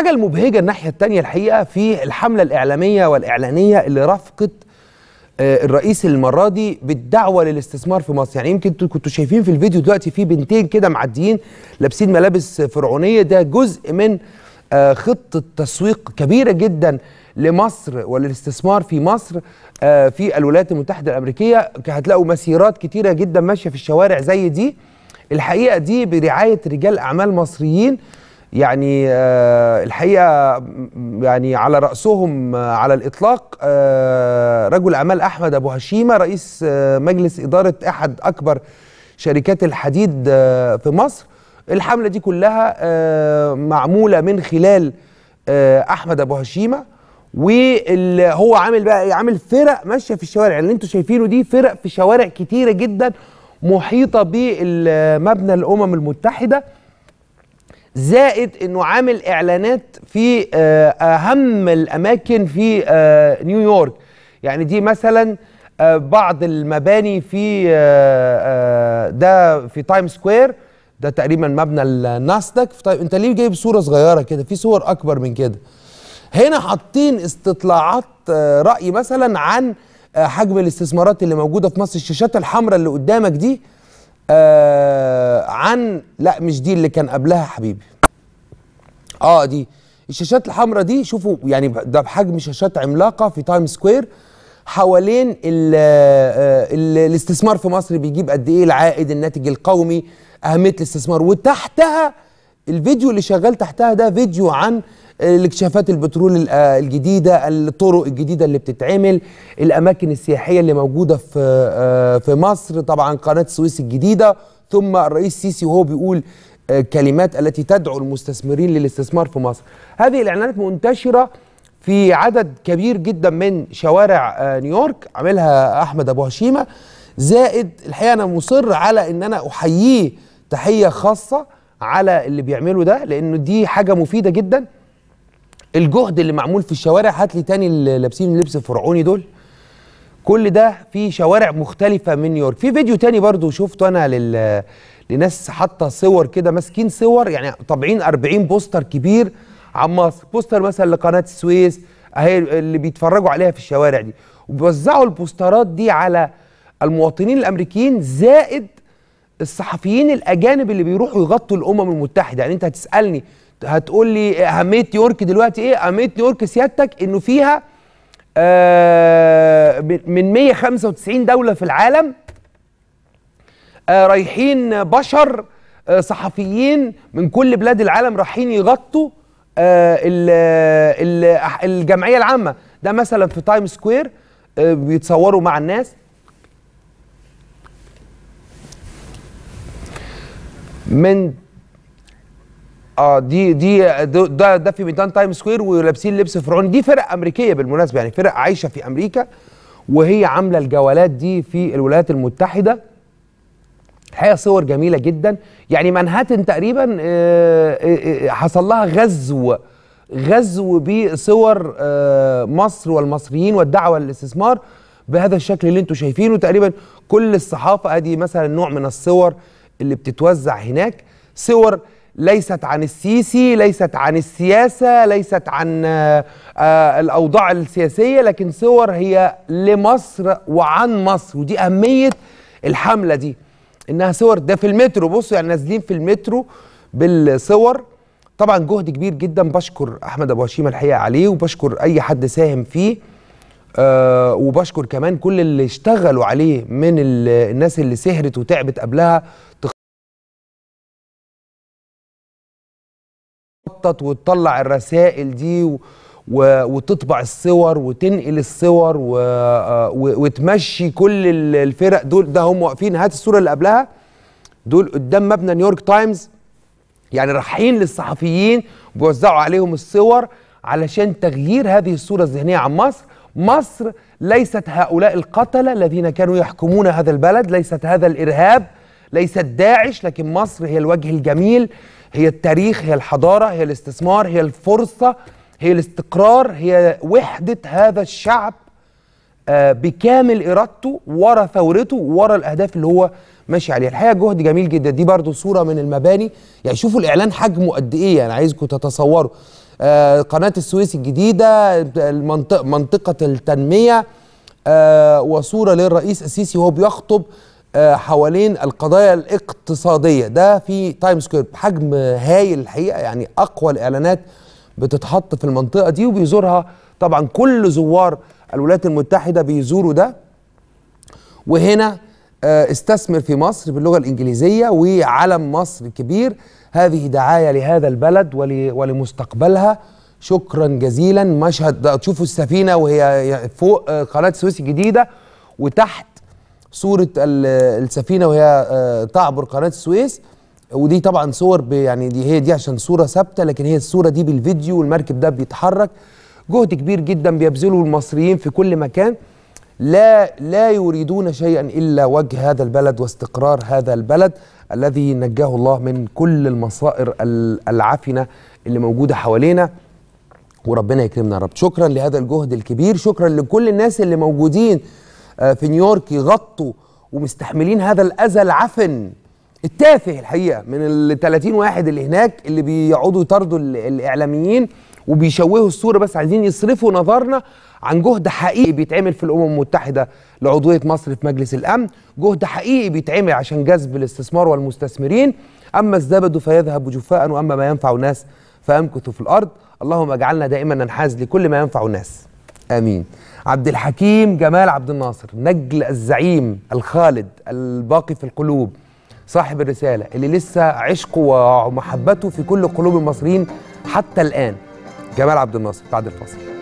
الحاجه المبهجه الناحيه الثانيه الحقيقه في الحمله الاعلاميه والاعلانيه اللي رافقت آه، الرئيس المره دي بالدعوه للاستثمار في مصر يعني يمكن انتوا كنتوا شايفين في الفيديو دلوقتي في بنتين كده معديين لابسين ملابس فرعونيه ده جزء من آه، خطه تسويق كبيره جدا لمصر وللاستثمار في مصر آه، في الولايات المتحده الامريكيه هتلاقوا مسيرات كتيره جدا ماشيه في الشوارع زي دي الحقيقه دي برعايه رجال اعمال مصريين يعني آه، الحقيقه يعني على راسهم آه، على الاطلاق آه، رجل اعمال احمد ابو هشيمه رئيس مجلس اداره احد اكبر شركات الحديد في مصر الحمله دي كلها معموله من خلال احمد ابو هشيمه وهو عامل بقى ايه عامل فرق ماشيه في الشوارع يعني اللي انتم شايفينه دي فرق في شوارع كتيره جدا محيطه بمبنى الامم المتحده زائد انه عامل اعلانات في آه، اهم الاماكن في آه، نيويورك يعني دي مثلا آه، بعض المباني في ده في تايم سكوير ده تقريبا مبنى الناسداك طيب انت ليه جايب صوره صغيره كده في صور اكبر من كده هنا حاطين استطلاعات راي مثلا عن حجم الاستثمارات اللي موجوده في مصر الشاشات الحمراء اللي قدامك دي آه عن لا مش دي اللي كان قبلها حبيبي اه دي الشاشات الحمراء دي شوفوا يعني ده بحجم شاشات عملاقه في تايم سكوير حوالين الـ آه، الـ الاستثمار في مصر بيجيب قد ايه العائد الناتج القومي اهميه الاستثمار وتحتها الفيديو اللي شغال تحتها ده فيديو عن الاكتشافات البترول آه، الجديده الطرق الجديده اللي بتتعمل الاماكن السياحيه اللي موجوده في آه، في مصر طبعا قناه السويس الجديده ثم الرئيس السيسي وهو بيقول آه، كلمات التي تدعو المستثمرين للاستثمار في مصر هذه الاعلانات منتشره في عدد كبير جدا من شوارع نيويورك عاملها احمد ابو هشيمه زائد الحقيقه انا مصر على ان انا احييه تحيه خاصه على اللي بيعمله ده لانه دي حاجه مفيده جدا الجهد اللي معمول في الشوارع هات لي تاني اللي لابسين اللبس الفرعوني دول كل ده في شوارع مختلفة من نيويورك في فيديو تاني برضو شفته أنا لل... لناس حاطة صور كده ماسكين صور يعني طابعين 40 بوستر كبير عن مصر بوستر مثلا لقناة السويس اهي اللي بيتفرجوا عليها في الشوارع دي وبيوزعوا البوسترات دي على المواطنين الامريكيين زائد الصحفيين الاجانب اللي بيروحوا يغطوا الامم المتحده يعني انت هتسالني هتقول لي إيه، اهميه نيويورك دلوقتي ايه اهميه نيويورك سيادتك انه فيها آه من 195 دوله في العالم آه رايحين بشر آه صحفيين من كل بلاد العالم رايحين يغطوا آه الجمعيه العامه ده مثلا في تايم آه، سكوير بيتصوروا مع الناس من اه دي دي ده ده في ميدان تايم سكوير ولابسين لبس فرعون دي فرق امريكيه بالمناسبه يعني فرق عايشه في امريكا وهي عامله الجولات دي في الولايات المتحده الحقيقه صور جميله جدا يعني منهاتن تقريبا آه، آه، آه، حصل لها غزو غزو بصور مصر والمصريين والدعوه للاستثمار بهذا الشكل اللي انتم شايفينه تقريبا كل الصحافه ادي مثلا نوع من الصور اللي بتتوزع هناك صور ليست عن السيسي ليست عن السياسة ليست عن آه، آه، الأوضاع السياسية لكن صور هي لمصر وعن مصر ودي أهمية الحملة دي إنها صور ده في المترو بصوا يعني نازلين في المترو بالصور طبعا جهد كبير جدا بشكر أحمد أبو هشيم الحقيقة عليه وبشكر أي حد ساهم فيه أه وبشكر كمان كل اللي اشتغلوا عليه من الناس اللي سهرت وتعبت قبلها تخطط وتطلع الرسائل دي و... وتطبع الصور وتنقل الصور و... آه، وتمشي كل الفرق دول ده هم واقفين هات الصوره اللي قبلها دول قدام مبنى نيويورك تايمز يعني رايحين للصحفيين بيوزعوا عليهم الصور علشان تغيير هذه الصوره الذهنيه عن مصر مصر ليست هؤلاء القتله الذين كانوا يحكمون هذا البلد ليست هذا الارهاب ليست داعش لكن مصر هي الوجه الجميل هي التاريخ هي الحضارة هي الاستثمار هي الفرصة هي الاستقرار هي وحدة هذا الشعب آه، بكامل إرادته ورا ثورته ورا الأهداف اللي هو ماشي عليها الحقيقة جهد جميل جدا دي برضو صورة من المباني يعني شوفوا الإعلان حجمه قد إيه يعني عايزكم تتصوروا آه، قناة السويس الجديدة المنطقة منطقة التنمية آه، وصورة للرئيس السيسي وهو بيخطب آه، حوالين القضايا الاقتصاديه ده في تايم سكوير بحجم هايل الحقيقه يعني اقوى الاعلانات بتتحط في المنطقه دي وبيزورها طبعا كل زوار الولايات المتحده بيزوروا ده وهنا آه، استثمر في مصر باللغه الانجليزيه وعلم مصر كبير هذه دعايه لهذا البلد ولمستقبلها شكرا جزيلا مشهد تشوفوا السفينه وهي فوق آه، قناه السويس الجديده وتحت صوره السفينه وهي آه، تعبر قناه السويس ودي طبعا صور يعني دي هي دي عشان صوره ثابته لكن هي الصوره دي بالفيديو والمركب ده بيتحرك جهد كبير جدا بيبذله المصريين في كل مكان لا لا يريدون شيئا الا وجه هذا البلد واستقرار هذا البلد الذي نجاه الله من كل المصائر العفنه اللي موجوده حوالينا وربنا يكرمنا يا رب شكرا لهذا الجهد الكبير شكرا لكل الناس اللي موجودين آه، في نيويورك يغطوا ومستحملين هذا الاذى العفن التافه الحقيقه من ال 30 واحد اللي هناك اللي بيقعدوا يطاردوا الاعلاميين وبيشوهوا الصوره بس عايزين يصرفوا نظرنا عن جهد حقيقي بيتعمل في الامم المتحده لعضويه مصر في مجلس الامن، جهد حقيقي بيتعمل عشان جذب الاستثمار والمستثمرين، اما الزبد فيذهب جفاء واما ما ينفع الناس فيمكث في الارض، اللهم اجعلنا دائما ننحاز لكل ما ينفع الناس. امين عبد الحكيم جمال عبد الناصر نجل الزعيم الخالد الباقي في القلوب صاحب الرسالة اللي لسه عشقه ومحبته في كل قلوب المصريين حتى الآن جمال عبد الناصر بعد الفاصل